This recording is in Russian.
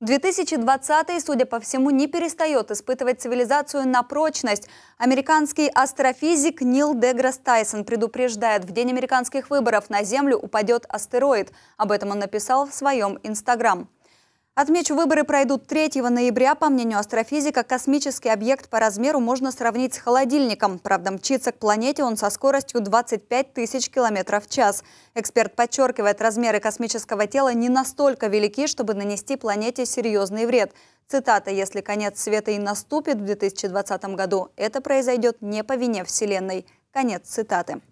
2020, судя по всему, не перестает испытывать цивилизацию на прочность. Американский астрофизик Нил Деграсс Тайсон предупреждает, в день американских выборов на Землю упадет астероид. Об этом он написал в своем Инстаграм. Отмечу, выборы пройдут 3 ноября. По мнению астрофизика, космический объект по размеру можно сравнить с холодильником. Правда, мчится к планете он со скоростью 25 тысяч километров в час. Эксперт подчеркивает, размеры космического тела не настолько велики, чтобы нанести планете серьезный вред. Цитата «Если конец света и наступит в 2020 году, это произойдет не по вине Вселенной». Конец цитаты.